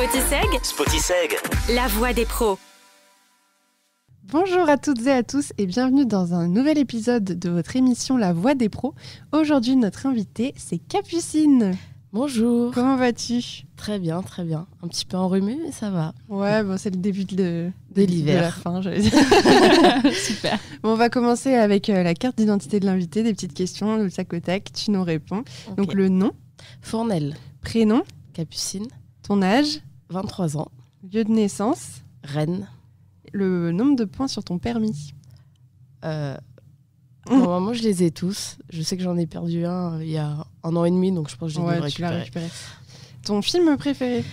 Spotiseg. Spotiseg. La voix des pros. Bonjour à toutes et à tous et bienvenue dans un nouvel épisode de votre émission La Voix des Pros. Aujourd'hui, notre invitée, c'est Capucine. Bonjour. Comment vas-tu Très bien, très bien. Un petit peu enrhumé, mais ça va. Ouais, bon, c'est le début de, l'hiver. Super. on va commencer avec euh, la carte d'identité de l'invité, des petites questions, le sac au tu nous réponds. Donc le nom Fournel. Prénom Capucine. Ton âge 23 ans. Lieu de naissance Rennes. Le nombre de points sur ton permis euh, Normalement, je les ai tous. Je sais que j'en ai perdu un euh, il y a un an et demi, donc je pense que je ouais, le récupéré. Ton film préféré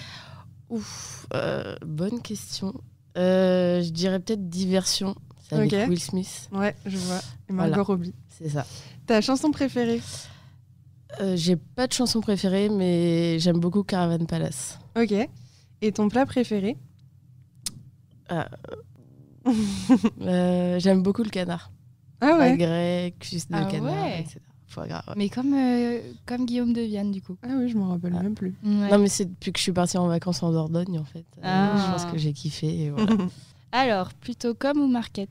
Ouf, euh, bonne question. Euh, je dirais peut-être Diversion. C'est avec Will Smith. Ouais, je vois. Et Margot Robbie. C'est ça. Ta chanson préférée J'ai pas de chanson préférée, mais j'aime beaucoup Caravan Palace. Ok. Et ton plat préféré euh, euh, J'aime beaucoup le canard. Ah ouais Le grec, juste le canard, etc. Mais comme, euh, comme Guillaume de Vianne, du coup. Ah oui, je m'en rappelle ah. même plus. Non, mais c'est depuis que je suis partie en vacances en Dordogne, en fait. Ah. je pense que j'ai kiffé. Alors, plutôt comme ou market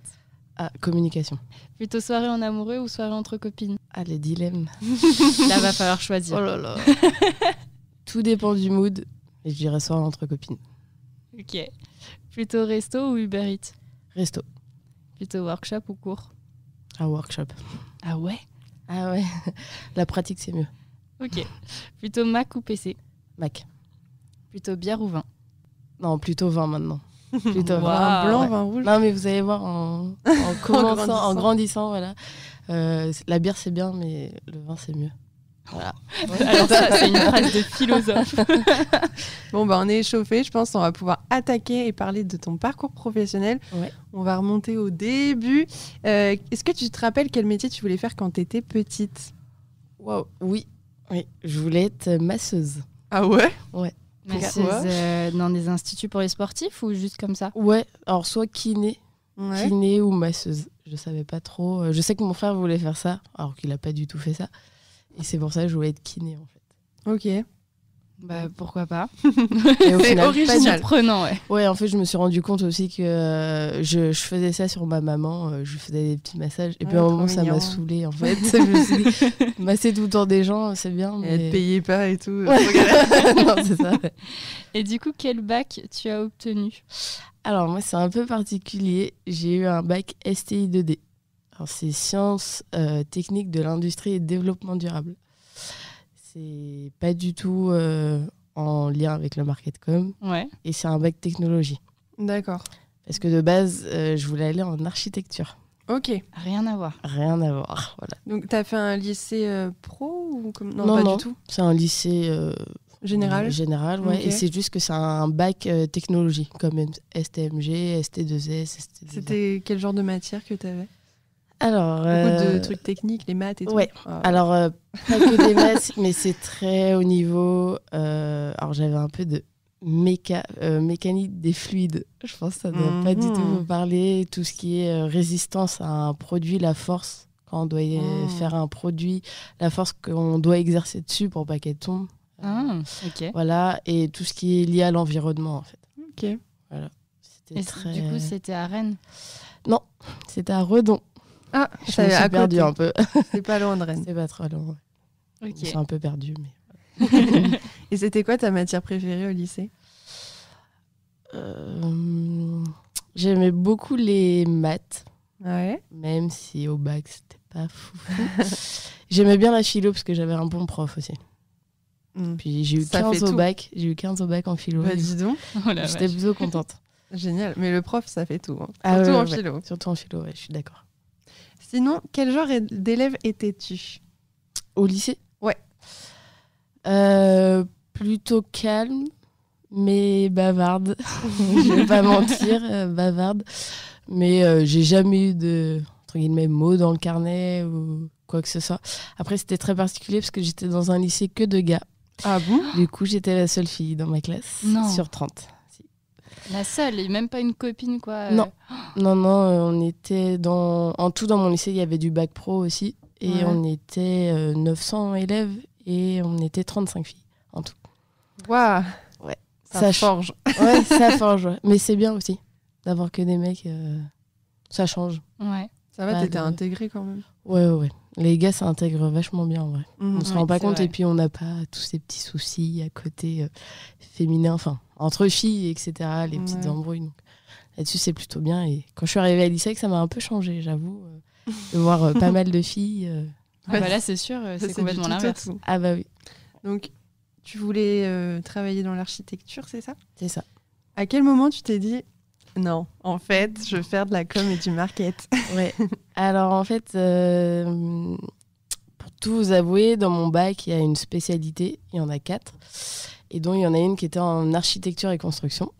ah, communication. Plutôt soirée en amoureux ou soirée entre copines Ah, les dilemmes. là, va falloir choisir. Oh là là. Tout dépend du mood. Et je dirais soir entre copines. Ok. Plutôt resto ou Uber Eats Resto. Plutôt workshop ou cours Un ah, workshop. Ah ouais Ah ouais. La pratique, c'est mieux. Ok. Plutôt Mac ou PC Mac. Plutôt bière ou vin Non, plutôt vin maintenant. Plutôt vin blanc, ou vin rouge. Non, mais vous allez voir en, grandissant, voilà. Euh, la bière, c'est bien, mais le vin, c'est mieux. Voilà. c'est une phrase de philosophe. bon, bah, on est échauffé. Je pense qu'on va pouvoir attaquer et parler de ton parcours professionnel. Ouais. On va remonter au début. Euh, est-ce que tu te rappelles quel métier tu voulais faire quand tu étais petite Wow, oui. oui. Je voulais être masseuse. Ah ouais Ouais. Masseuse euh, dans des instituts pour les sportifs ou juste comme ça Ouais, alors soit kiné, kiné ou masseuse. Je savais pas trop. Euh, je sais que mon frère voulait faire ça, alors qu'il a pas du tout fait ça. Et c'est pour ça que je voulais être kiné, en fait. Ok. Bah pourquoi pas. c'est original. Prenant, ouais. Ouais, en fait, je me suis rendu compte aussi que euh, je, faisais ça sur ma maman, euh, je faisais des petits massages. Et puis à un ah, moment, ça m'a saoulé en fait. je me masser tout le temps des gens, c'est bien. Mais... Et payer pas et tout. Euh, non, c'est ça. Et du coup, quel bac tu as obtenu Alors, moi, c'est un peu particulier. J'ai eu un bac STI 2D c'est sciences, euh, techniques de l'industrie et développement durable. C'est pas du tout euh, en lien avec le MarketCom. Ouais. Et c'est un bac technologie. D'accord. Parce que de base, euh, je voulais aller en architecture. Ok. Rien à voir. Rien à voir, voilà. Donc, tu as fait un lycée pro ou comme... non, pas du tout C'est un lycée général. général, ouais. Et c'est juste que c'est un bac technologie, comme STMG, ST2S, st 2 C'était quel genre de matière que tu avais alors, Beaucoup de euh, trucs techniques, les maths et tout. Oui, ah. Alors, euh, pas que des maths, mais c'est très haut niveau. Euh, alors, j'avais un peu de méca... mécanique des fluides. Je pense que ça ne doit pas du tout mhm. vous parler. Tout ce qui est résistance à un produit, la force, quand on doit ah. faire un produit, la force qu'on doit exercer dessus pour pas qu'elle tombe. Ah, voilà, et tout ce qui est lié à l'environnement, en fait. Ok. Voilà. Du coup, c'était à Rennes Non, c'était à Redon. Ah, je suis perdu un peu. C'est pas loin de Rennes. C'est pas trop loin. Ouais. Okay. un peu perdu, mais. Et c'était quoi ta matière préférée au lycée euh, J'aimais beaucoup les maths. Ouais. Même si au bac c'était pas fou. J'aimais bien la philo parce que j'avais un bon prof aussi. Hmm. Puis j'ai eu, 15 au bac, j'ai eu 15 au bac en philo. Bah, donc. Oh J'étais plutôt contente. Génial. Mais le prof, ça fait tout. Hein. Ah surtout, en surtout, en philo. Surtout en philo, je suis d'accord. Sinon, quel genre d'élève étais-tu Au lycée Ouais. Euh, plutôt calme, mais bavarde. Je vais pas mentir, euh, bavarde. Mais euh, j'ai jamais eu de mots dans le carnet ou quoi que ce soit. Après, c'était très particulier parce que j'étais dans un lycée que de gars. Ah bon Du coup, j'étais la seule fille dans ma classe sur 30. La seule, et même pas une copine, quoi. Euh. Non, non, non, euh, on était dans. En tout, dans mon lycée, il y avait du bac pro aussi. Et on était 900 euh, élèves et on était 35 filles en tout. Waouh! Ouais, ça, change. ouais, ça forge. Mais c'est bien aussi d'avoir que des mecs. Ça change. Ouais. Ça va, t'étais intégré quand même. Ouais, ouais, ouais. Les gars, ça intègre vachement bien en vrai. Mhm. on se rend pas compte et puis on n'a pas tous ces petits soucis à côté féminins, féminin. Enfin, entre filles, etc., les petites embrouilles. là-dessus, c'est plutôt bien. Et quand je suis arrivée à l'ISEC, ça m'a un peu changé, j'avoue, euh, de voir euh, pas mal de filles. Euh. Ah bah là, c'est sûr, c'est complètement l'inverse. Ah bah oui. Donc, tu voulais travailler dans l'architecture, c'est ça C'est ça. À quel moment tu t'es dit non, en fait, je veux faire de la com et du market Ouais. Alors en fait, pour tout vous avouer, dans mon bac, il y a une spécialité, il y en a quatre et donc il y en a une qui était en architecture et construction.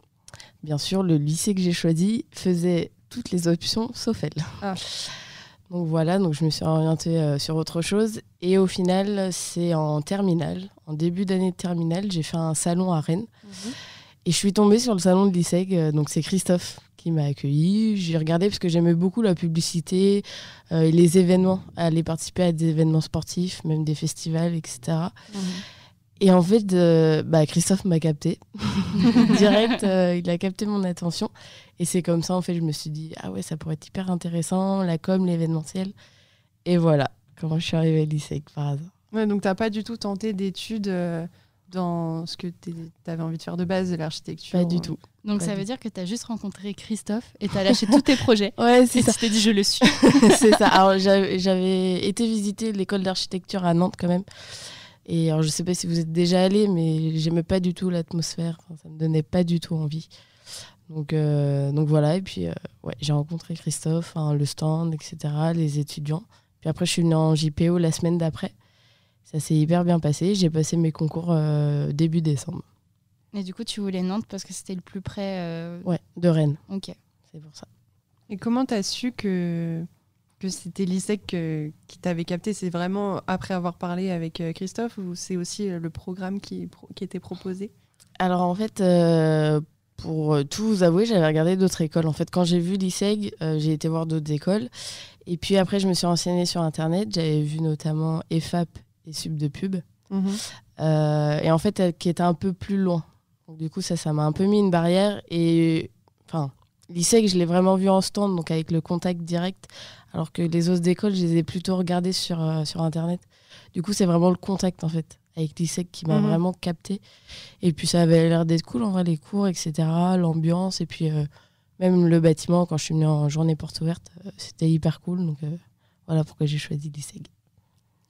Bien sûr, le lycée que j'ai choisi faisait toutes les options sauf elle. Ah. Donc voilà, donc je me suis orientée euh, sur autre chose. Et au final, c'est en terminale, en début d'année de terminale, j'ai fait un salon à Rennes. Mhm. Et je suis tombée sur le salon de l'ISEG, euh, donc c'est Christophe qui m'a accueillie. J'ai regardé parce que j'aimais beaucoup la publicité euh, et les événements, aller participer à des événements sportifs, même des festivals, etc. Et en fait, euh, bah, Christophe m'a capté. Direct, euh, il a capté mon attention. Et c'est comme ça, en fait, je me suis dit, ah ouais, ça pourrait être hyper intéressant, la com, l'événementiel. Et voilà comment je suis arrivée à l'ISEC par hasard. Ouais, donc, tu n'as pas du tout tenté d'études euh, dans ce que tu avais envie de faire de base, de l'architecture Pas du tout. Donc, ça veut dire que tu as juste rencontré Christophe et tu as lâché tous tes projets. Ouais, c'est ça. Et tu t'es dit, je le suis. c'est ça. Alors, j'avais été visiter l'école d'architecture à Nantes quand même. Et alors, je sais pas si vous êtes déjà allé, mais j'aimais pas du tout l'atmosphère. Enfin, ça me donnait pas du tout envie. Donc, euh, donc voilà. Et puis, euh, ouais, j'ai rencontré Christophe, hein, le stand, etc., les étudiants. Puis après, je suis venue en JPO la semaine d'après. Ça s'est hyper bien passé. J'ai passé mes concours euh, début décembre. Et du coup, tu voulais Nantes parce que c'était le plus près. Ouais, de Rennes. Ok. C'est pour ça. Et comment tu as su que que c'était l'ISEC euh, qui t'avait capté C'est vraiment après avoir parlé avec euh, Christophe ou c'est aussi euh, le programme qui, qui était proposé Alors en fait, pour tout vous avouer, j'avais regardé d'autres écoles. En fait, quand j'ai vu l'ISEG, j'ai été voir d'autres écoles. Et puis après, je me suis renseignée sur Internet. J'avais vu notamment EFAP et Sub de Pub. Mmh. et en fait, qui était un peu plus loin. Donc, du coup, ça, ça m'a un peu mis une barrière. Et enfin, lycée, je l'ai vraiment vu en stand, donc avec le contact direct, alors que les autres d'école, je les ai plutôt regardés sur, euh, sur Internet. Du coup, c'est vraiment le contact, en fait, avec l'ISEC qui m'a mhm. vraiment capté. Et puis, ça avait l'air d'être cool, en vrai, les cours, etc., l'ambiance, et puis euh, même le bâtiment, quand je suis venue en journée porte ouverte, euh, c'était hyper cool. Donc, voilà pourquoi j'ai choisi l'ISEC.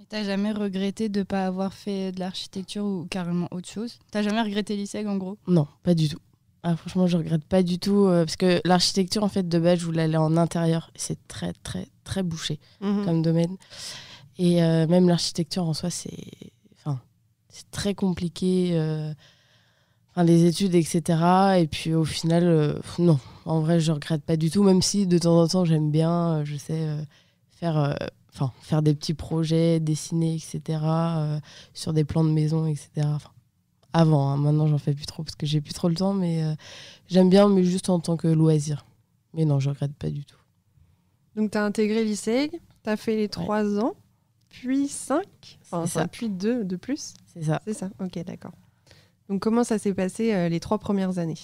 Et t'as jamais regretté de ne pas avoir fait de l'architecture ou carrément autre chose T'as jamais regretté l'ISEC, en gros Non, pas du tout. Ah, franchement, je regrette pas du tout euh, parce que l'architecture en fait de base, je voulais aller en intérieur c'est très très très bouché mhm. comme domaine. Et euh, même l'architecture en soi, c'est très compliqué. Euh, les études, etc. Et puis au final, non, en vrai, je regrette pas du tout, même si de temps en temps, j'aime bien, je sais, faire, faire des petits projets, dessiner, etc., sur des plans de maison, etc. Enfin, avant, hein. maintenant j'en fais plus trop parce que j'ai plus trop le temps, mais euh, j'aime bien, mais juste en tant que loisir. Mais non, je regrette pas du tout. Donc tu as intégré l'ISEG, tu as fait les trois ans, puis cinq, enfin, ça. puis deux de plus. C'est ça. C'est ça, ok, d'accord. Donc comment ça s'est passé euh, les trois premières années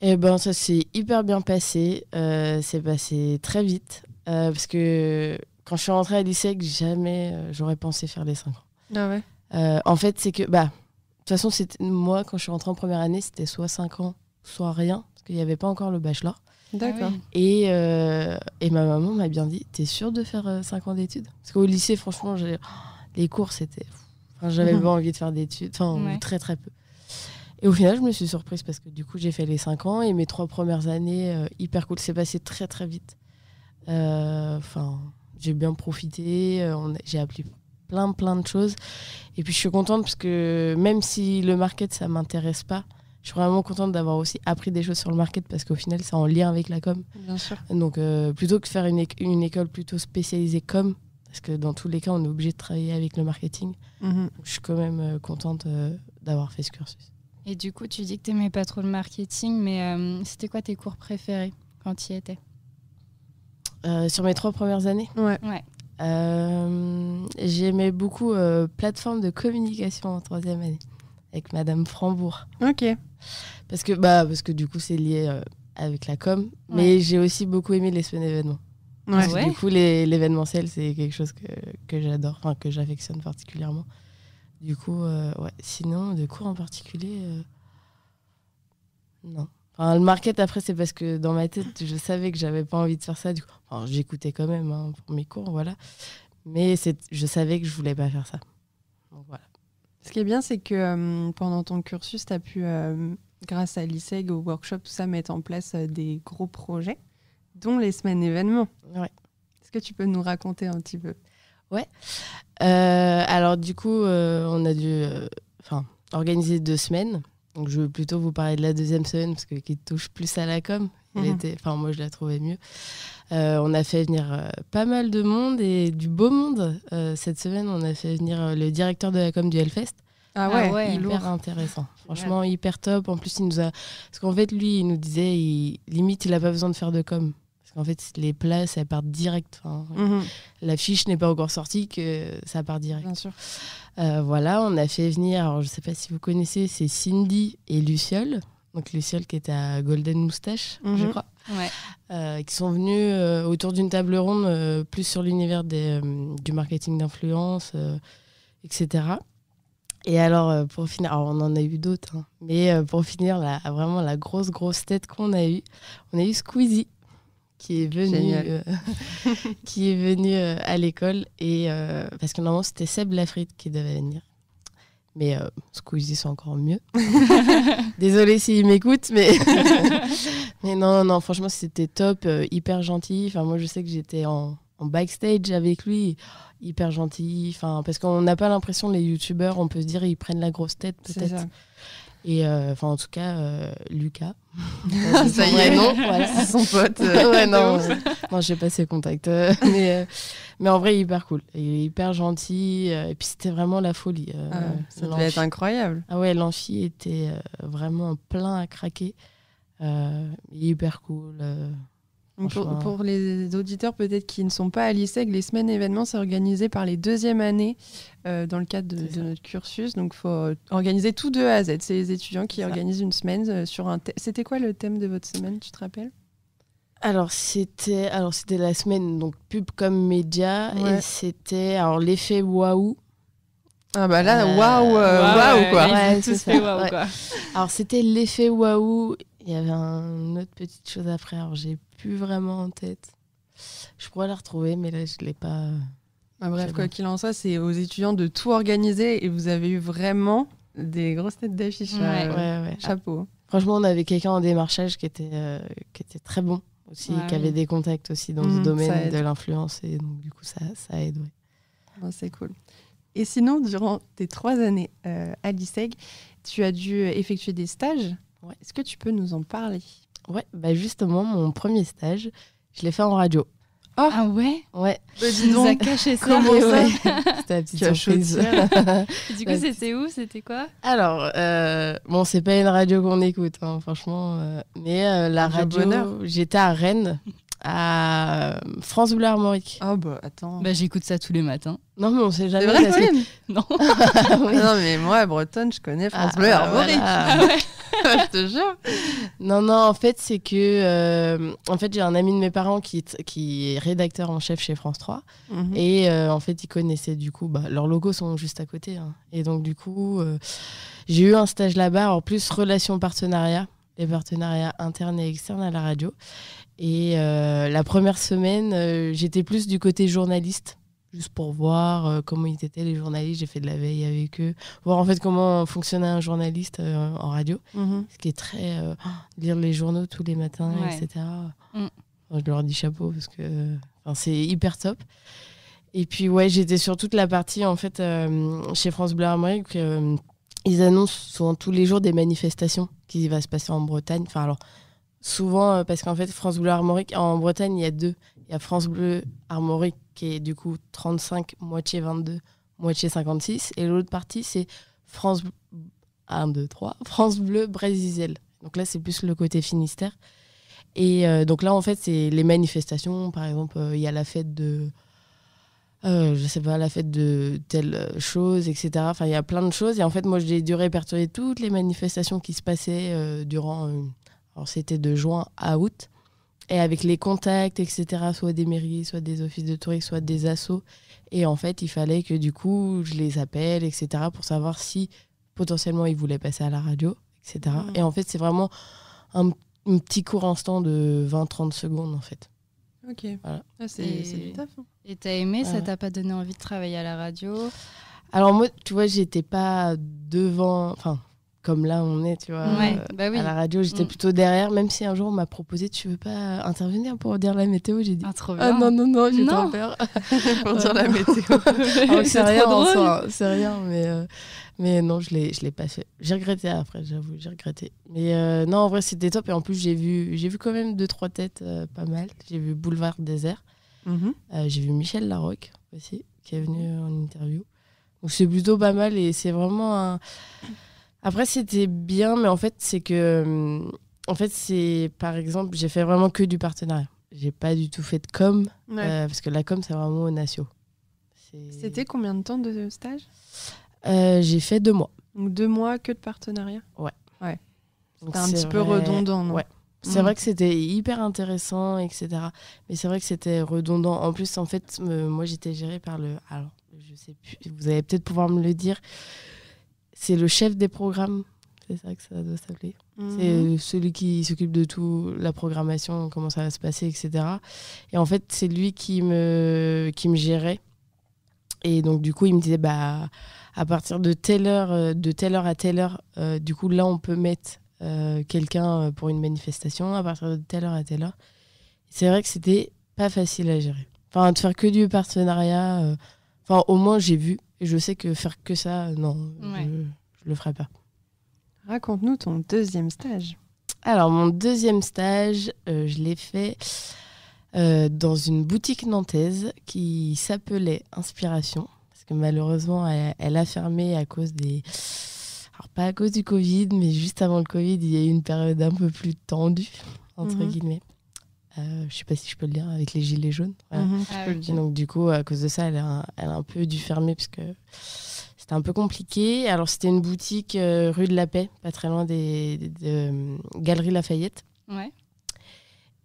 Eh ben ça s'est hyper bien passé, euh, c'est passé très vite, parce que quand je suis rentrée à l'ISEG, jamais j'aurais pensé faire les cinq ans. Ah ouais en fait, c'est que... Bah, de toute façon, moi, quand je suis rentrée en première année, c'était soit 5 ans, soit rien, parce qu'il n'y avait pas encore le bachelor. D'accord. Ah euh, et, ma maman m'a bien dit T'es sûre de faire 5 euh, ans d'études Parce qu'au lycée, franchement, oh, les cours, c'était. Enfin, j'avais pas envie de faire d'études, enfin, très très peu. Et au final, je me suis surprise parce que du coup, j'ai fait les 5 ans et mes trois premières années, euh, hyper cool. C'est passé très très vite. Enfin, j'ai bien profité, j'ai appelé plein, plein de choses. Et puis je suis contente parce que même si le market, ça m'intéresse pas, je suis vraiment contente d'avoir aussi appris des choses sur le market parce qu'au final, c'est en lien avec la com. Bien sûr. Donc euh, plutôt que faire une, une, école plutôt spécialisée com, parce que dans tous les cas, on est obligé de travailler avec le marketing, mhm. je suis quand même euh, contente euh, d'avoir fait ce cursus. Et du coup, tu dis que tu n'aimais pas trop le marketing, mais c'était quoi tes cours préférés quand tu y étais Sur mes trois premières années Ouais. ouais. J'ai euh, J'aimais beaucoup euh, plateforme de communication en troisième année avec Madame Frambourg. Ok. Parce que, bah, parce que du coup, c'est lié euh, avec la com. Mais j'ai aussi beaucoup aimé les semaines événements. Ouais. Du coup, l'événementiel, c'est quelque chose que, que j'adore, enfin que j'affectionne particulièrement. Du coup, euh, ouais. Sinon, de cours en particulier, non le market, après, c'est parce que dans ma tête, je savais que j'avais pas envie de faire ça. Du coup, enfin, j'écoutais quand même hein, pour mes cours, voilà. Mais je savais que je voulais pas faire ça. voilà. Ce qui est bien, c'est que euh, pendant ton cursus, tu as pu, euh, grâce à l'ISEG, au workshop, tout ça, mettre en place euh, des gros projets, dont les semaines événements. Ouais. Est-ce que tu peux nous raconter un petit peu Ouais. alors, du coup, on a dû organiser deux semaines donc je veux plutôt vous parler de la deuxième semaine parce que qui touche plus à la com. Mhm. enfin moi je la trouvais mieux. Euh, on a fait venir euh, pas mal de monde et du beau monde. Euh, cette semaine, on a fait venir le directeur de la com du Hellfest. Ah ouais, ah hyper intéressant. Franchement, hyper top. En plus, il nous a. Parce qu'en fait, lui, il nous disait, il... limite, il n'a pas besoin de faire de com. Parce qu'en fait, les places, elles partent direct. Mhm. La fiche n'est pas encore sortie, que ça part direct. Bien sûr. Euh, voilà, on a fait venir, alors je ne sais pas si vous connaissez, c'est Cindy et Luciole. Donc Luciole qui est à Golden Moustache, je mhm. crois. Euh, qui sont venus euh, autour d'une table ronde plus sur l'univers du marketing d'influence, etc. Et alors, pour finir, on en a eu d'autres, hein, mais pour finir, la, vraiment la grosse, grosse tête qu'on a eue, on a eu Squeezie qui est venu, euh, qui est venu euh, à l'école. Euh, parce que normalement, c'était Seb Lafrite qui devait venir. Mais Squeezie, c'est encore mieux. Désolée s'il m'écoute, mais... mais non, non, franchement, c'était top, hyper gentil. Enfin, moi, je sais que j'étais en, backstage avec lui, hyper gentil. Enfin, parce qu'on n'a pas l'impression, les youtubeurs, on peut se dire, ils prennent la grosse tête peut-être. Et euh, enfin, en tout cas, euh, Lucas. Ah, ça y est, non C'est son pote. Euh, non, non pas ses contacts. mais, mais en vrai, il est hyper cool. Il est hyper gentil. et puis, c'était vraiment la folie. Ah, ça devait être incroyable. Ah ouais, l'amphi était vraiment plein à craquer. il est hyper cool. Pour, les auditeurs peut-être qui ne sont pas à l'ISEG, les semaines événements, c'est organisé par les deuxièmes années euh, dans le cadre de, notre cursus. Donc, il faut euh, organiser tout de A à Z. C'est les étudiants qui organisent une semaine euh, sur un thème. C'était quoi le thème de votre semaine, tu te rappelles alors c'était alors c'était la semaine donc pub comme média et c'était alors l'effet waouh ah bah là waouh waouh quoi. alors c'était l'effet waouh il y avait une autre petite chose après alors j'ai plus vraiment en tête. Je pourrais la retrouver, mais là, je ne l'ai pas. Ah, bref, quoi qu'il en soit, c'est aux étudiants de tout organiser et vous avez eu vraiment des grosses têtes d'affiche. Euh, chapeau. franchement, on avait quelqu'un en démarchage qui était, euh, qui était très bon aussi, qui avait des contacts aussi dans le mhm, domaine de l'influence. Et donc, du coup, ça, ça aide. c'est cool. Et sinon, durant tes trois années euh, à l'ISEG, tu as dû effectuer des stages. Est-ce que tu peux nous en parler Ouais, bah justement, mon premier stage, je l'ai fait en radio. Ah, ah ouais Ouais. Bah, dis donc. Ça caché ça. Comment ça C'était la petite surprise. du coup, c'était où C'était quoi Alors, euh, bon, c'est pas une radio qu'on écoute, hein, franchement. Euh, mais euh, la radio, j'étais à Rennes, à euh, France Bleu Armorique. Ah bah attends. Bah, j'écoute ça tous les matins. Non mais on sait jamais. C'est vrai que... Non. Ah non mais moi, bretonne, je connais France ah, Bleu Armorique. je te jure. Non, non, en fait, c'est que. Euh, en fait, j'ai un ami de mes parents qui, qui est rédacteur en chef chez France 3. Mhm. Et euh, en fait, ils connaissaient du coup. Bah, leurs logos sont juste à côté. Hein. Et donc, du coup, euh, j'ai eu un stage là-bas. En plus, relations partenariat. Les partenariats internes et externes à la radio. Et la première semaine, j'étais plus du côté journaliste juste pour voir euh, comment ils étaient les journalistes. J'ai fait de la veille avec eux, voir en fait comment fonctionnait un journaliste euh, en radio, mhm. ce qui est très euh, lire les journaux tous les matins, etc. Mm. je leur dis chapeau parce que c'est hyper top. Et puis ouais, j'étais sur toute la partie en fait chez France Bleu Armorique. ils annoncent souvent tous les jours des manifestations qui va se passer en Bretagne. Enfin alors souvent parce qu'en fait France Bleu Armorique en Bretagne il y a deux. Il y a France Bleu Armorique qui est du coup 35, moitié 22, moitié 56. Et l'autre partie, c'est France 1, 2, 3, France Bleu, Brésil. Donc là, c'est plus le côté Finistère. Et euh, donc là, en fait, c'est les manifestations. Par exemple, euh, il y a la fête de. Euh, je sais pas, la fête de telle chose, etc. Enfin, il y a plein de choses. Et en fait, moi, j'ai dû répertorier toutes les manifestations qui se passaient durant. alors, c'était de juin à août et avec les contacts, etc., soit des mairies, soit des offices de tourisme, soit des assos. Et en fait, il fallait que du coup, je les appelle, etc., pour savoir si potentiellement ils voulaient passer à la radio, etc. Mm. Et en fait, c'est vraiment un, petit court instant de 20-30 secondes, en fait. Ok. Voilà. Ah, c'est du taf. Hein. Et t'as aimé, ça t'a pas donné envie de travailler à la radio Alors moi, tu vois, j'étais pas devant... Enfin, comme là on est, tu vois. Euh, bah à la radio, j'étais mm. plutôt derrière, même si un jour on m'a proposé, tu veux pas intervenir pour dire la météo J'ai dit, ah, ah non, non, non, j'ai trop peur. pour dire la météo. Ah, c'est rien, hein, c'est rien, mais, euh, mais non, je l'ai, l'ai pas fait. J'ai regretté après, j'avoue, j'ai regretté. Mais euh, non, en vrai, c'était top. Et en plus, j'ai vu, j'ai vu quand même deux, trois têtes pas mal. J'ai vu Boulevard Désert. Mm-hmm. j'ai vu Michel Larocque aussi, qui est venu en interview. Donc c'est plutôt pas mal et c'est vraiment un. Après, c'était bien, mais en fait, c'est que. Euh, en fait, c'est. Par exemple, j'ai fait vraiment que du partenariat. J'ai pas du tout fait de com, euh, parce que la com, c'est vraiment au natio. C'était combien de temps de stage euh, J'ai fait deux mois. Donc deux mois que de partenariat Ouais. Ouais. C'était un petit peu redondant, non Ouais. C'est hmm. vrai que c'était hyper intéressant, etc. Mais c'est vrai que c'était redondant. En plus, en fait, moi, j'étais gérée par le. Alors, je sais plus, vous allez peut-être pouvoir me le dire c'est le chef des programmes. C'est ça que ça doit s'appeler. C'est mhm. celui qui s'occupe de tout, la programmation, comment ça va se passer, etc. Et en fait, c'est lui qui me, qui me gérait. Et donc, du coup, il me disait, bah, à partir de telle heure, euh, de telle heure à telle heure, euh, du coup, là, on peut mettre euh, quelqu'un pour une manifestation, à partir de telle heure à telle heure. C'est vrai que c'était pas facile à gérer. Enfin, de faire que du partenariat. enfin, au moins, j'ai vu et je sais que faire que ça, non, je, ne le ferai pas. Raconte-nous ton deuxième stage. Alors, mon deuxième stage, euh, je l'ai fait euh, dans une boutique nantaise qui s'appelait Inspiration. Parce que malheureusement, elle, a fermé à cause des. Alors, pas à cause du Covid, mais juste avant le Covid, il y a eu une période un peu plus tendue, entre mhm. guillemets. Euh, je ne sais pas si je peux le dire, avec les gilets jaunes. Mhm. Ah donc du coup, à cause de ça, elle a, un, peu dû fermer parce que c'était un peu compliqué. Alors c'était une boutique euh, rue de la Paix, pas très loin des, de, euh, Galeries Lafayette.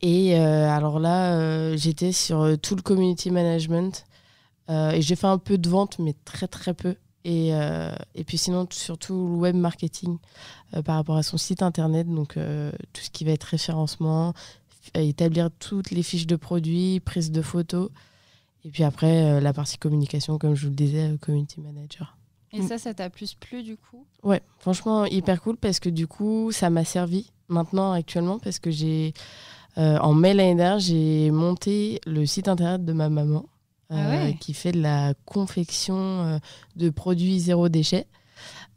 Et alors là, j'étais sur tout le community management et j'ai fait un peu de vente, mais très très peu. Et, et, puis sinon, surtout le web marketing par rapport à son site internet, donc tout ce qui va être référencement, établir toutes les fiches de produits, prise de photos. Et puis après, euh, la partie communication, comme je vous le disais, euh, community manager. Et mm. ça, ça t'a plus plu du coup Ouais, franchement, hyper cool parce que du coup, ça m'a servi maintenant, actuellement, parce que j'ai. Euh, en mai l'année dernière, j'ai monté le site internet de ma maman ah qui fait de la confection de produits zéro déchet.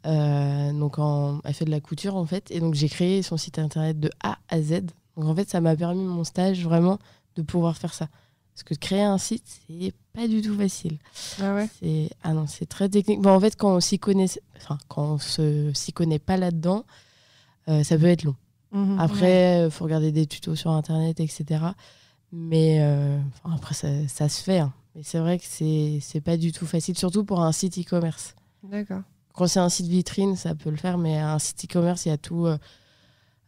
donc elle fait de la couture en fait et donc j'ai créé son site internet de A à Z donc en fait, ça m'a permis mon stage vraiment de pouvoir faire ça. Parce que créer un site, c'est pas du tout facile. Ah ouais. C'est ah non, c'est très technique. Bon, en fait, quand on s'y connaît, enfin, quand on se s'y connaît pas là-dedans, euh, ça peut être long. Mhm. après, il euh, faut regarder des tutos sur internet, etc. Mais euh, après, ça, ça, se fait. Hein. Mais c'est vrai que c'est c'est pas du tout facile, surtout pour un site e-commerce. D'accord. Quand c'est un site vitrine, ça peut le faire, mais un site e-commerce, il y a tout.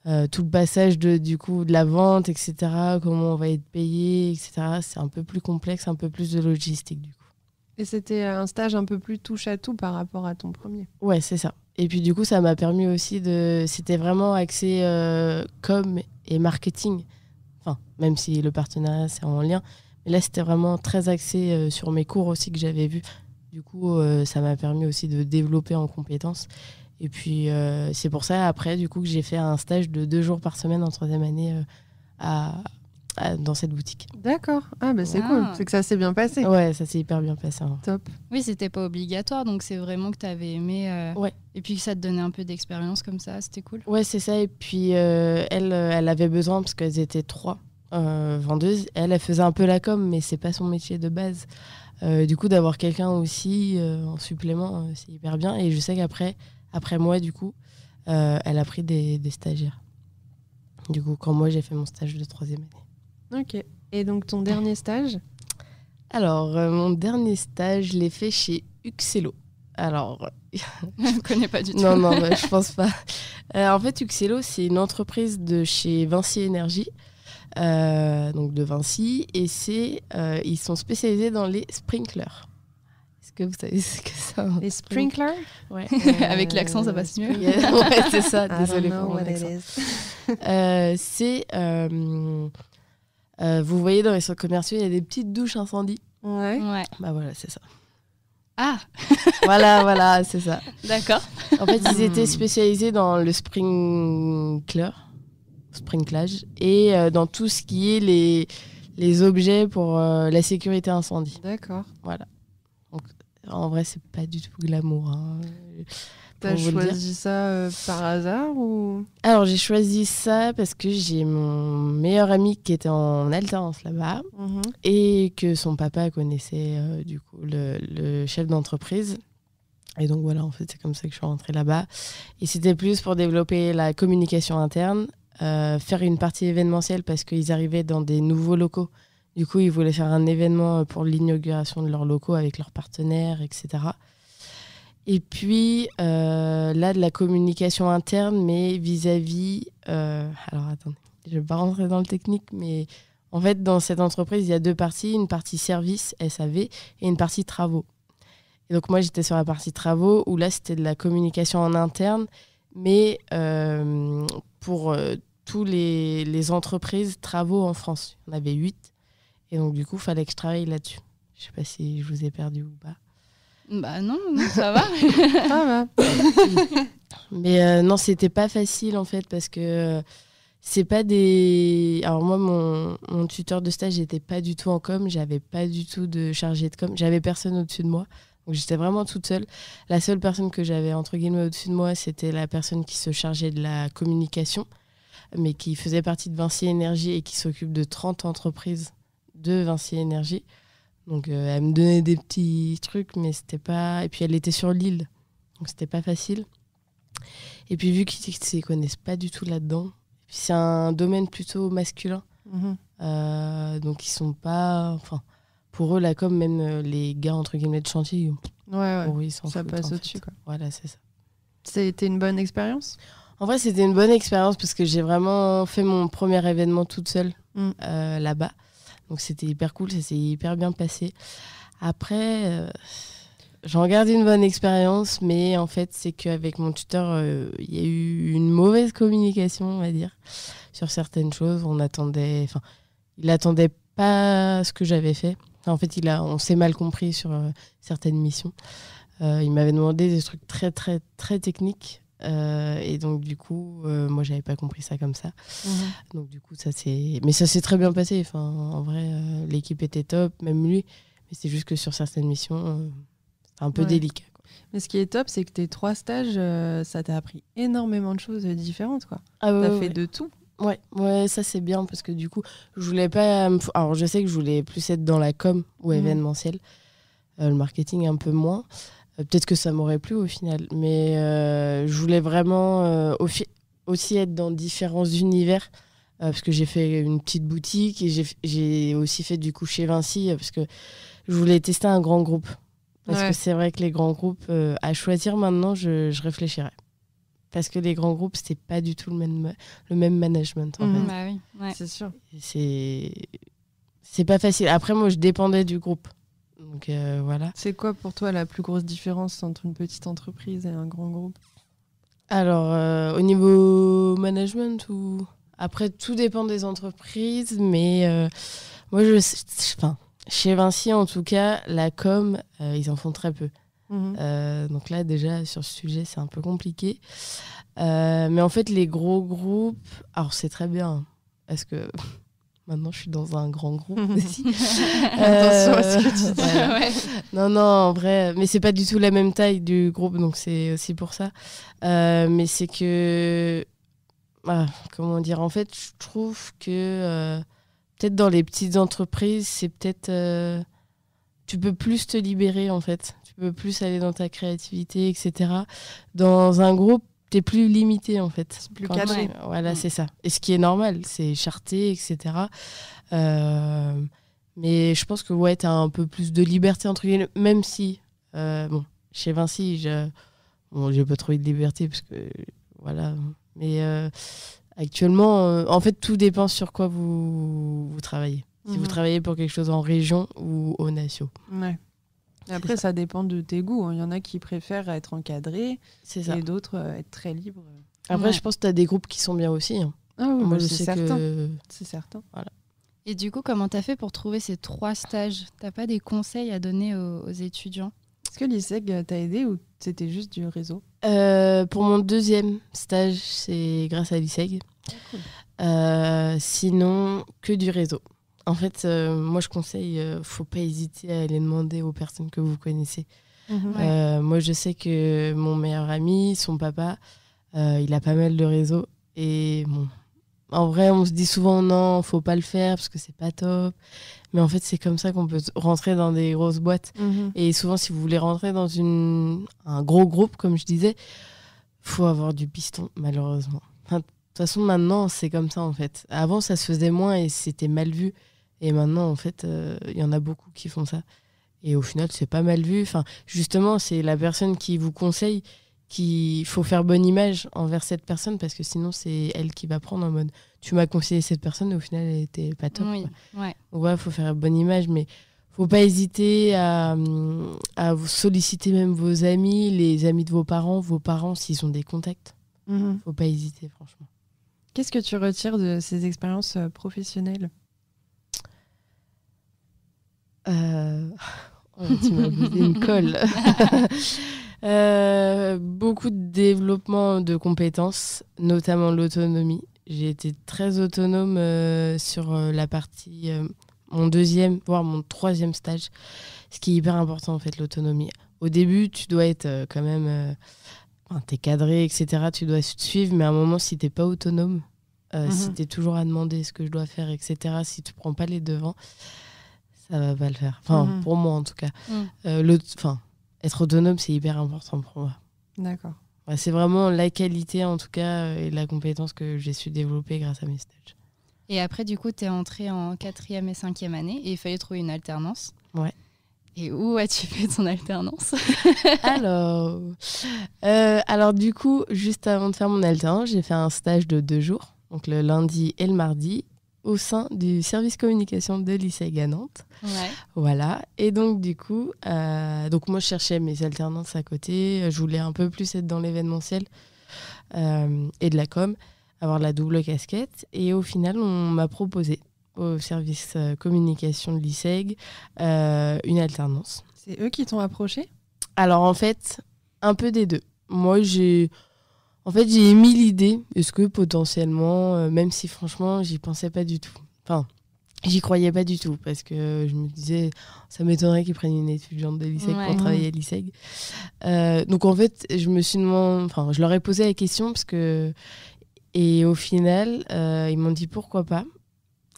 Euh, tout le passage de, du coup, de la vente, etc., comment on va être payé, etc. C'est un peu plus complexe, un peu plus de logistique, du coup. Et c'était un stage un peu plus touche à tout par rapport à ton premier. Ouais, c'est ça. Et puis, du coup, ça m'a permis aussi de. C'était vraiment axé euh, comme et marketing. Enfin, même si le partenariat, c'est en lien. Mais là, c'était vraiment très axé euh, sur mes cours aussi que j'avais vu Du coup, ça m'a permis aussi de développer en compétences. Et puis, euh, c'est pour ça, après, du coup, que j'ai fait un stage de deux jours par semaine en troisième année euh, à, dans cette boutique. D'accord. Ah, ben c'est cool. C'est que ça s'est bien passé. Ouais, ça s'est hyper bien passé. Hein. Top. Oui, c'était pas obligatoire, donc c'est vraiment que tu avais aimé. Euh, ouais. Et puis ça te donnait un peu d'expérience comme ça, c'était cool. Ouais, c'est ça. Et puis, elle, elle avait besoin, parce qu'elles étaient trois vendeuses. Elle, elle faisait un peu la com, mais c'est pas son métier de base. du coup, d'avoir quelqu'un aussi en supplément, c'est hyper bien. Et je sais qu'après après moi, du coup, euh, elle a pris des, stagiaires. Du coup, quand moi, j'ai fait mon stage de troisième année. Ok. Et donc, ton dernier stage Alors, euh, mon dernier stage, je l'ai fait chez Uxello. Alors, je ne connais pas du tout. Non, non, je bah, je pense pas. Euh, en fait, Uxello, c'est une entreprise de chez Vinci Énergie, donc de Vinci, et c'est ils sont spécialisés dans les sprinklers que vous savez ce que ça Les sprinklers ouais. Avec l'accent, ça passe mieux. Euh, ouais, c'est ça, désolé pour mon accent. Euh, c'est. Euh, vous voyez dans les centres commerciaux, il y a des petites douches incendies. Ouais. ouais. Bah voilà, c'est ça. Ah Voilà, voilà, c'est ça. D'accord. En fait, ils étaient hmm. spécialisés dans le sprinkler, sprinklage, et dans tout ce qui est les, les objets pour la sécurité incendie. D'accord. Voilà. En vrai, c'est pas du tout glamour. Tu hein. T'as choisi ça euh, par hasard ou Alors j'ai choisi ça parce que j'ai mon meilleur ami qui était en alternance là-bas mhm. et que son papa connaissait euh, du coup le, chef d'entreprise. Et donc voilà, en fait, c'est comme ça que je suis rentrée là-bas. Et c'était plus pour développer la communication interne, euh, faire une partie événementielle parce qu'ils arrivaient dans des nouveaux locaux. Du coup, ils voulaient faire un événement euh, pour l'inauguration de leurs locaux avec leurs partenaires, etc. Et puis, euh, là, de la communication interne, mais vis-à-vis. Euh, alors, attendez, je ne vais pas rentrer dans le technique, mais en fait, dans cette entreprise, il y a deux parties une partie service, SAV, et une partie travaux. Et donc, moi, j'étais sur la partie travaux, où là, c'était de la communication en interne, mais pour tous les, les entreprises travaux en France. Il y en avait huit. Et donc, du coup, il fallait que je travaille là-dessus. Je sais pas si je vous ai perdu ou pas. Bah non, ça va. ça va. Mais euh, non, c'était pas facile en fait parce que euh, c'est pas des. Alors moi, mon, tuteur de stage n'était pas du tout en com, j'avais pas du tout de chargé de com, j'avais personne au-dessus de moi. Donc j'étais vraiment toute seule. La seule personne que j'avais entre guillemets au-dessus de moi, c'était la personne qui se chargeait de la communication, mais qui faisait partie de Vinci Énergie et qui s'occupe de 30 entreprises de Vinci Énergie. Donc euh, elle me donnait des petits trucs, mais c'était pas. Et puis elle était sur l'île, donc c'était pas facile. Et puis vu qu'ils ne connaissent pas du tout là-dedans, c'est un domaine plutôt masculin, mhm. euh, donc ils sont pas. Enfin, pour eux la com, même euh, les gars entre guillemets de chantier, ouais, ouais. ça passe au-dessus. Voilà, c'est ça. C'était une bonne expérience. En vrai, c'était une bonne expérience parce que j'ai vraiment fait mon premier événement toute seule mm. là-bas. Donc c'était hyper cool, ça s'est hyper bien passé. Après, euh, j'en garde une bonne expérience, mais en fait, c'est qu'avec mon tuteur, euh, il y a eu une mauvaise communication, on va dire, sur certaines choses. On attendait, enfin, il attendait pas ce que j'avais fait. en fait, il a, on s'est mal compris sur euh, certaines missions. il m'avait demandé des trucs très, très, très techniques euh, et donc du coup, euh, moi j'avais pas compris ça comme ça. Mhm. Donc du coup ça c'est, mais ça s'est très bien passé. Enfin en vrai euh, l'équipe était top, même lui. Mais c'est juste que sur certaines missions c'est un peu délicat. Mais ce qui est top c'est que tes trois stages, ça t'a appris énormément de choses différentes quoi. Ah, T'as fait de tout. Ouais, ouais, ça c'est bien parce que du coup je voulais pas. Alors je sais que je voulais plus être dans la com ou mhm. événementiel, le marketing un peu moins. Euh, peut-être que ça m'aurait plu au final, mais euh, je voulais vraiment euh, aussi être dans différents univers. parce que j'ai fait une petite boutique et j'ai aussi fait du coup chez Vinci parce que je voulais tester un grand groupe. Parce que c'est vrai que les grands groupes, à choisir maintenant, je, réfléchirais parce que les grands groupes c'était pas du tout le même le même management en mhm. Bah oui, c'est sûr c'est c'est pas facile après moi je dépendais du groupe donc euh, voilà. C'est quoi pour toi la plus grosse différence entre une petite entreprise et un grand groupe Alors, euh, au niveau management ou après tout dépend des entreprises, mais euh, moi je, sais pas. chez Vinci en tout cas, la com, ils en font très peu. Mhm. donc là, déjà, sur ce sujet, c'est un peu compliqué. mais en fait, les gros groupes, alors c'est très bien, Est-ce hein. que Maintenant, je suis dans un grand groupe. Attention à ce euh, que tu dis. Non, non, en vrai, mais c'est pas du tout la même taille du groupe, donc c'est aussi pour ça. Euh, mais c'est que, ah, comment dire, en fait, je trouve que euh, peut-être dans les petites entreprises, c'est peut-être, tu peux plus te libérer en fait, tu peux plus aller dans ta créativité, etc. Dans un groupe, plus limité en fait. Plus cadré. Voilà, mm. c'est ça. Et ce qui est normal, c'est charté, etc. Euh, mais je pense que vous êtes un peu plus de liberté entre guillemets, même si euh, bon, chez Vinci, je j'ai pas trouvé de liberté parce que voilà. Mais euh, actuellement, en fait, tout dépend sur quoi vous, vous travaillez. Si vous mhm. travaillez pour quelque chose en région ou au nation. Ouais après, ça. dépend de tes goûts. Hein. Il y en a qui préfèrent être encadrés et d'autres euh, être très libres. Après, je pense que tu as des groupes qui sont bien aussi. Hein. Ah Moi, bah, je sais que. C'est certain. Voilà. Et du coup, comment tu as fait pour trouver ces trois stages T'as pas des conseils à donner aux, étudiants Est-ce que l'ISEG t'a aidé ou c'était juste du réseau euh, Pour mon deuxième stage, c'est grâce à l'ISEG. Ah, euh, sinon, que du réseau. En fait, euh, moi, je conseille, ne euh, faut pas hésiter à aller demander aux personnes que vous connaissez. Mhm. Euh, moi, je sais que mon meilleur ami, son papa, il a pas mal de réseaux. Et bon, en vrai, on se dit souvent non, faut pas le faire parce que c'est pas top. Mais en fait, c'est comme ça qu'on peut rentrer dans des grosses boîtes. Mhm. Et souvent, si vous voulez rentrer dans une, un gros groupe, comme je disais, faut avoir du piston, malheureusement. De toute façon, maintenant, c'est comme ça, en fait. Avant, ça se faisait moins et c'était mal vu. Et maintenant, en fait, euh, il y en a beaucoup qui font ça. Et au final, c'est pas mal vu. Enfin, justement, c'est la personne qui vous conseille qu'il faut faire bonne image envers cette personne parce que sinon c'est elle qui va prendre en mode tu m'as conseillé cette personne et au final elle était pas top. Oui, ouais. faut faire bonne image mais faut pas hésiter à, hum, solliciter même vos amis, les amis de vos parents, vos parents s'ils ont des contacts. Il mhm. ne Faut pas hésiter franchement. Qu'est-ce que tu retires de ces expériences euh, professionnelles euh... tu une colle. Euh, beaucoup de développement de compétences, notamment l'autonomie. J'ai été très autonome euh, sur euh, la partie, mon deuxième, voire mon troisième stage, ce qui est hyper important en fait, l'autonomie. Au début, tu dois être quand même, enfin, t'es cadré, etc. Tu dois te suivre, mais à un moment, si t'es pas autonome, si mhm. tu es toujours à demander ce que je dois faire, etc., si tu prends pas les devants, ça va pas le faire. Enfin, mm-hmm. pour moi en tout cas. Mm. Euh, le, enfin, être autonome, c'est hyper important pour moi. D'accord. c'est vraiment la qualité en tout cas euh, et la compétence que j'ai su développer grâce à mes stages. Et après, du coup, tu es entrée en quatrième et cinquième année et il fallait trouver une alternance. Ouais. Et où as-tu fait ton alternance alors, euh, alors, du coup, juste avant de faire mon alternance, j'ai fait un stage de deux jours, donc le lundi et le mardi, au sein du service communication de l'ISEG Nantes. Voilà. Et donc, du coup, euh, donc moi, je cherchais mes alternances à côté. Euh, je voulais un peu plus être dans l'événementiel euh, et de la com, avoir la double casquette. Et au final, on m'a proposé au service communication de l'ISEG une alternance. C'est eux qui t'ont approché Alors, en fait, un peu des deux. Moi, j'ai en fait, j'ai émis l'idée, est-ce que potentiellement, euh, même si franchement, j'y pensais pas du tout. Enfin, j'y croyais pas du tout, parce que je me disais, ça m'étonnerait qu'ils prennent une étudiante de l'ISEG pour travailler à l'ISEG. Euh, donc en fait, je me suis demandé, enfin, je leur ai posé la question, parce que. Et au final, euh, ils m'ont dit pourquoi pas.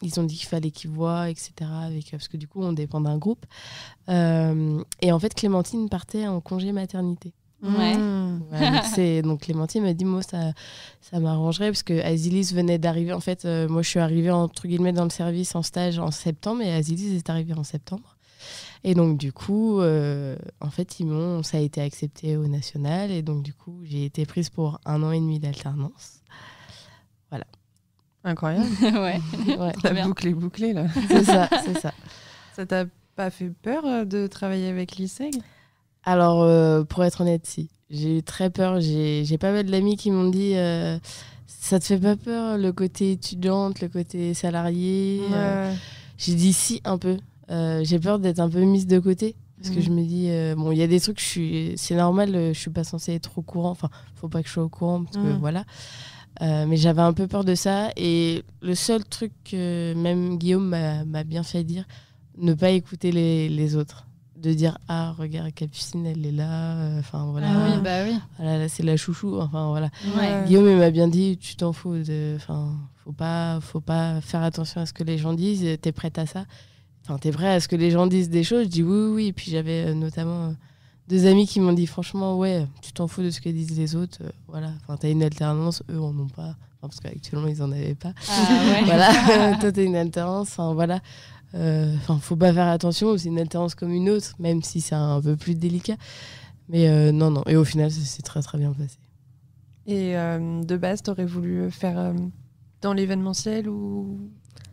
Ils ont dit qu'il fallait qu'ils voient, etc. Avec, parce que du coup, on dépend d'un groupe. et en fait, Clémentine partait en congé maternité. Ouais. Mm. c'est donc Clémentine m'a dit moi ça ça m'arrangerait parce que Azilis venait d'arriver en fait euh, moi je suis arrivée entre guillemets dans le service en stage en septembre et Azilis est arrivée en septembre. Et donc du coup euh, en fait ils ça a été accepté au national et donc du coup j'ai été prise pour un an et demi d'alternance. Voilà. Incroyable. ouais. ouais. La bouclé, là. C'est ça, c'est ça. Ça t'a pas fait peur euh, de travailler avec l'ISEG alors, euh, pour être honnête, si. J'ai eu très peur. J'ai pas mal d'amis qui m'ont dit euh, Ça te fait pas peur, le côté étudiante, le côté salarié euh. J'ai dit si, un peu. J'ai peur d'être un peu mise de côté. Parce que mhm. je me dis, bon, il y a des trucs, c'est normal, je suis pas censée être au courant. Enfin, faut pas que je sois au courant, parce que mhm. voilà. mais j'avais un peu peur de ça. Et le seul truc que même Guillaume m'a bien fait dire, ne pas écouter les autres de dire ah regarde Capucine elle est là euh, enfin voilà ah oui, bah oui. Ah c'est la chouchou enfin voilà Guillaume il m'a bien dit tu t'en fous de enfin faut pas faut pas faire attention à ce que les gens disent t'es prête à ça enfin t'es prête à ce que les gens disent des choses je dis oui oui, Et puis j'avais euh, notamment euh, deux amis qui m'ont dit franchement ouais tu t'en fous de ce que disent les autres voilà enfin t'as une alternance eux en ont pas parce qu'actuellement ils en avaient pas ah, voilà toi t'as une alternance voilà euh, enfin, faut pas faire attention, c'est une alternance comme une autre, même si c'est un peu plus délicat. Mais euh, non, non. Et au final, c'est très, très bien passé. Et euh, de base, t'aurais voulu faire dans l'événementiel ou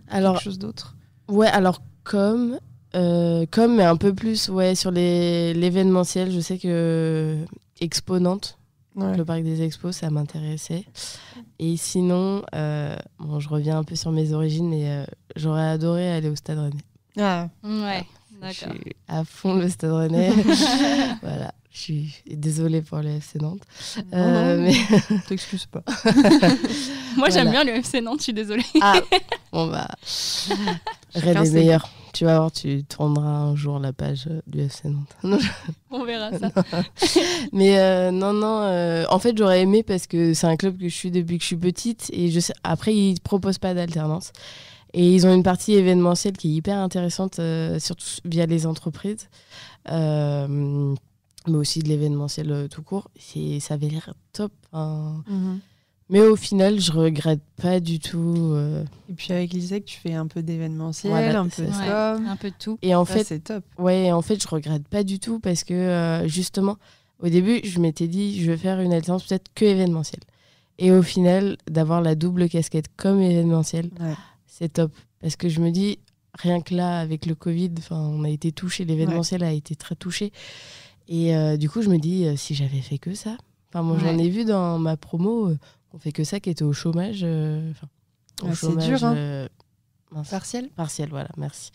alors, quelque chose d'autre Ouais, alors comme, comme, mais un peu plus ouais, sur l'événementiel. Je sais que Exponente, le parc des expos, ça m'intéressait. Et sinon, euh, je reviens un peu sur mes origines, mais euh, j'aurais adoré aller au Stade Rennais. Ah. Ouais, ah, d'accord. à fond le Stade Rennais. voilà. Je suis désolée pour le FC Nantes. Euh, T'excuses pas. Moi, j'aime bien le FC Nantes, je suis désolée. ah, bon bah... Rennes meilleur tu vas voir, tu tourneras un jour la page euh, du FC Nantes. On verra ça. Mais euh, non, non, euh, en fait, j'aurais aimé parce que c'est un club que je suis depuis que je suis petite et je après, ils ne proposent pas d'alternance. Et ils ont une partie événementielle qui est hyper intéressante, surtout via les entreprises, mais aussi de l'événementiel tout court. Ça avait l'air top. Hein. Mhm. Mais au final, je regrette pas du tout. Euh. Et puis avec l'ISEC, tu fais un peu d'événementiel, un peu de un peu de tout. Et en fait, c'est top. Ouais, en fait, je regrette pas du tout parce que euh, justement, au début, je m'étais dit, je vais faire une alternance peut-être que événementiel. Et au final, d'avoir la double casquette comme événementiel, c'est top parce que je me dis rien que là avec le Covid, enfin, on a été touché, l'événementiel a été très touché. Et euh, du coup, je me dis si j'avais fait que ça, Enfin, moi, j'en ai vu dans ma promo, on fait que ça, qui était au chômage. Euh, ah, c'est dur, hein. euh, partiel Partiel, voilà, merci.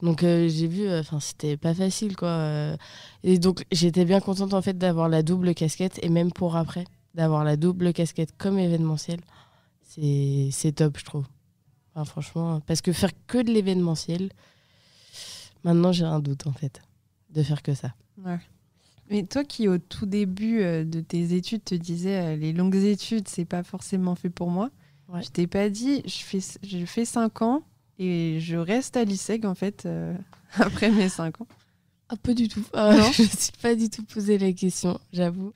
Donc euh, j'ai vu, enfin c'était pas facile quoi. et donc j'étais bien contente en fait d'avoir la double casquette et même pour après, d'avoir la double casquette comme événementiel, c'est top je trouve. franchement, parce que faire que de l'événementiel, maintenant j'ai un doute en fait de faire que ça. Mais toi qui au tout début euh, de tes études te disais euh, les longues études c'est pas forcément fait pour moi, je t'ai pas dit je fais je fais 5 ans et je reste à l'ISEG en fait euh, après mes 5 ans. Un ah, peu du tout. Ah, je ne me suis pas du tout posé la question, j'avoue.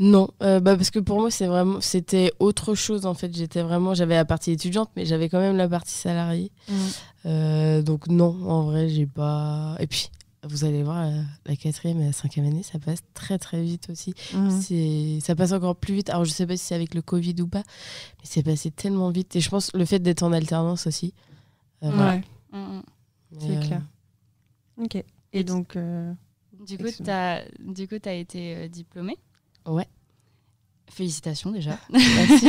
Non, bah parce que pour moi c'est vraiment c'était autre chose en fait. J'étais vraiment j'avais la partie étudiante mais j'avais quand même la partie salariée. Mmh. donc non, en vrai j'ai pas. Et puis vous allez voir, euh, la quatrième et la cinquième année, ça passe très très vite aussi. Mhm. c'est Ça passe encore plus vite. Alors je sais pas si c'est avec le Covid ou pas, mais c'est passé tellement vite. Et je pense le fait d'être en alternance aussi. Euh, ouais. Mm, mm. C'est euh, clair. Ok. Et, donc. Du coup, tu as... été diplômée Ouais. Félicitations déjà. Merci.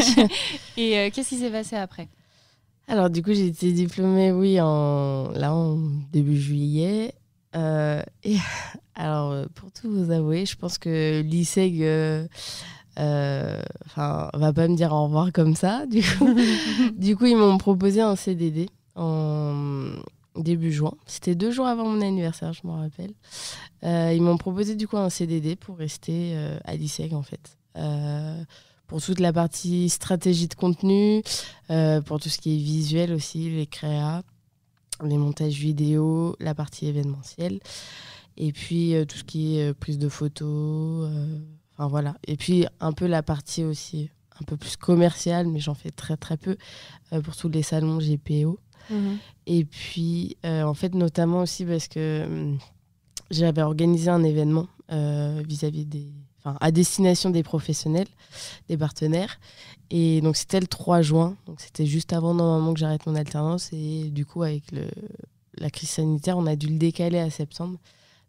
et qu'est-ce qui s'est passé après alors du coup j'ai été diplômée oui en là en début juillet euh, alors, euh, pour tout vous avouer, je pense que l'ISEG euh, euh va pas me dire au revoir comme ça. Du coup, du coup ils m'ont proposé un CDD en début juin. C'était deux jours avant mon anniversaire, je m'en rappelle. ils m'ont proposé du coup un CDD pour rester à l'ISEG en fait. pour toute la partie stratégie de contenu, pour tout ce qui est visuel aussi, les créas les montages vidéo, la partie événementielle, et puis euh, tout ce qui est euh, prise de photos, euh, enfin voilà. Et puis un peu la partie aussi un peu plus commerciale, mais j'en fais très très peu pour tous les salons GPO. Mhm. Et puis en fait notamment aussi parce que hum, j'avais organisé un événement vis à -vis des enfin à destination des professionnels, des partenaires. Et donc c'était le 3 juin, donc c'était juste avant normalement que j'arrête mon alternance. Et du coup, avec le, la crise sanitaire, on a dû le décaler à septembre.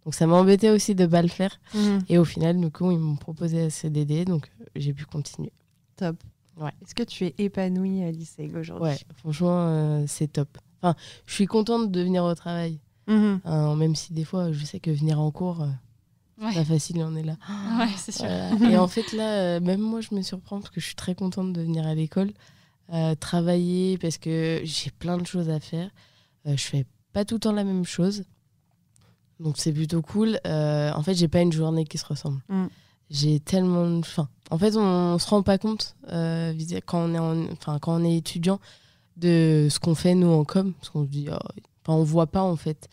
Donc ça m'embêtait aussi de ne pas le faire. Mhm. Et au final, du coup, ils m'ont proposé un CDD, donc j'ai pu continuer. Top. Ouais. Est-ce que tu es épanouie à l'ISEG aujourd'hui Ouais, franchement, euh, c'est top. Enfin, je suis contente de venir au travail. Mhm. Hein, même si des fois, je sais que venir en cours... Euh, c'est Pas facile, on est là. Ouais, c'est sûr. Euh, et en fait, là, euh, même moi, je me surprends parce que je suis très contente de venir à l'école, euh, travailler parce que j'ai plein de choses à faire. je fais pas tout le temps la même chose. Donc, c'est plutôt cool. en fait, j'ai pas une journée qui se ressemble. Mm. J'ai tellement de En fait, on, se rend pas compte quand, on est en, quand on est étudiant de ce qu'on fait, nous, en com. Parce qu'on se dit, oh, on voit pas, en fait.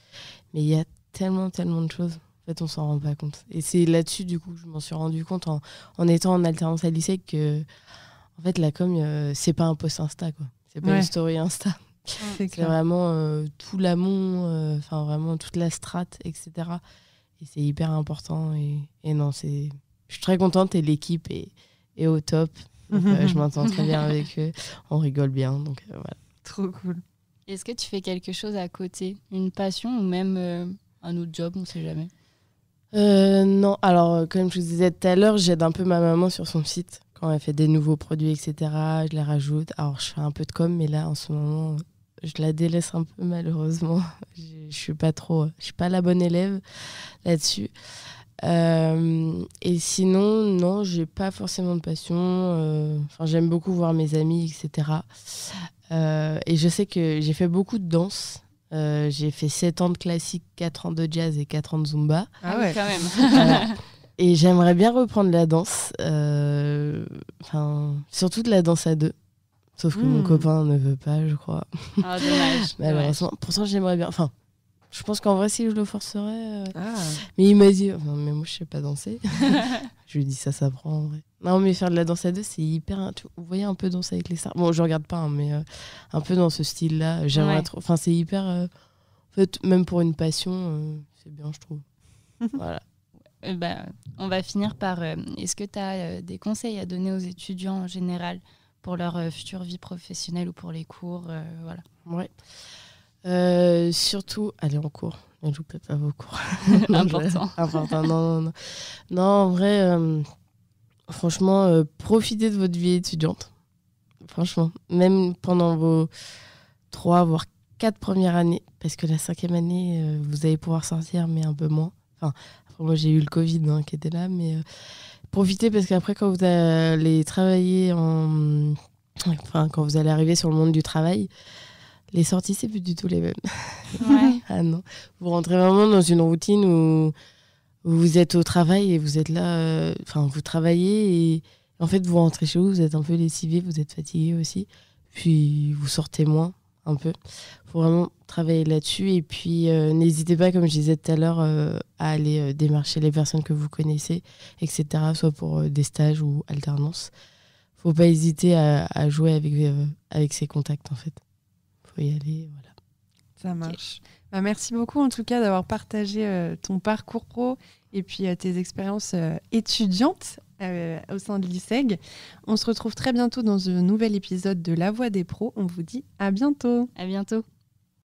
Mais il y a tellement, tellement de choses fait, on s'en rend pas compte. Et c'est là-dessus, du coup, que je m'en suis rendu compte en, en, étant en alternance à lycée que, en fait, la com, euh, c'est pas un post Insta, quoi. C'est pas une story Insta. C'est vraiment euh, tout l'amont, euh, enfin, vraiment toute la strate, etc. Et c'est hyper important. Et, et non, c'est. Je suis très contente et l'équipe est, est, au top. je m'entends très bien avec eux. On rigole bien. Donc, voilà. Trop cool. Est-ce que tu fais quelque chose à côté Une passion ou même un autre job On sait jamais. Euh, non, alors euh, comme je vous disais tout à l'heure, j'aide un peu ma maman sur son site quand elle fait des nouveaux produits, etc. Je les rajoute. Alors je fais un peu de com, mais là en ce moment, je la délaisse un peu malheureusement. Je, je suis pas trop, je suis pas la bonne élève là-dessus. Euh, et sinon, non, j'ai pas forcément de passion. Enfin, j'aime beaucoup voir mes amis, etc. et je sais que j'ai fait beaucoup de danse euh, j'ai fait 7 ans de classique, 4 ans de jazz et 4 ans de zumba. Ah ouais, ah quand même. Et j'aimerais bien reprendre la danse, euh, enfin, surtout de la danse à deux. Sauf que mon hmm. copain ne veut pas, je crois. Ah, dommage. Malheureusement. Pourtant, j'aimerais bien. Enfin, je pense qu'en vrai, si je le forcerais. Euh, ah. Mais il m'a dit, mais moi, je sais pas danser. je lui ai dit, ça, ça prend en vrai. Non, mais faire de la danse à deux, c'est hyper. Vous voyez un peu danser avec les stars. Bon, je regarde pas, hein, mais euh, un peu dans ce style-là. J'aimerais trop. Enfin, c'est hyper. Euh, en fait, même pour une passion, c'est bien, je trouve. voilà. Bah, on va finir par est-ce que tu as des conseils à donner aux étudiants en général pour leur future vie professionnelle ou pour les cours voilà. Ouais. Euh, surtout, allez en cours. Ne loupez pas vos cours. important. Non, non, non. non, en vrai, euh, franchement, euh, profitez de votre vie étudiante. Franchement, même pendant vos trois, voire quatre premières années, parce que la cinquième année, vous allez pouvoir sortir, mais un peu moins. Enfin, moi, j'ai eu le Covid hein, qui était là, mais profitez parce qu'après, quand vous allez travailler en. Enfin, quand vous allez arriver sur le monde du travail, les sorties, c'est plus du tout les mêmes. ah non. Vous rentrez vraiment dans une routine où vous êtes au travail et vous êtes là. Euh, enfin, vous travaillez et en fait, vous rentrez chez vous, vous êtes un peu lessivé, vous êtes fatigué aussi. Puis vous sortez moins, un peu. faut vraiment travailler là-dessus. Et puis, euh, n'hésitez pas, comme je disais tout à l'heure, euh, à aller démarcher les personnes que vous connaissez, etc., soit pour des stages ou alternances. faut pas hésiter à, à jouer avec, avec ses contacts, en fait y aller. Voilà. Ça marche. Bah, merci beaucoup en tout cas d'avoir partagé euh, ton parcours pro et puis euh, tes expériences euh, étudiantes au sein de l'ISEG. On se retrouve très bientôt dans un nouvel épisode de La Voix des Pros. On vous dit à bientôt. À bientôt.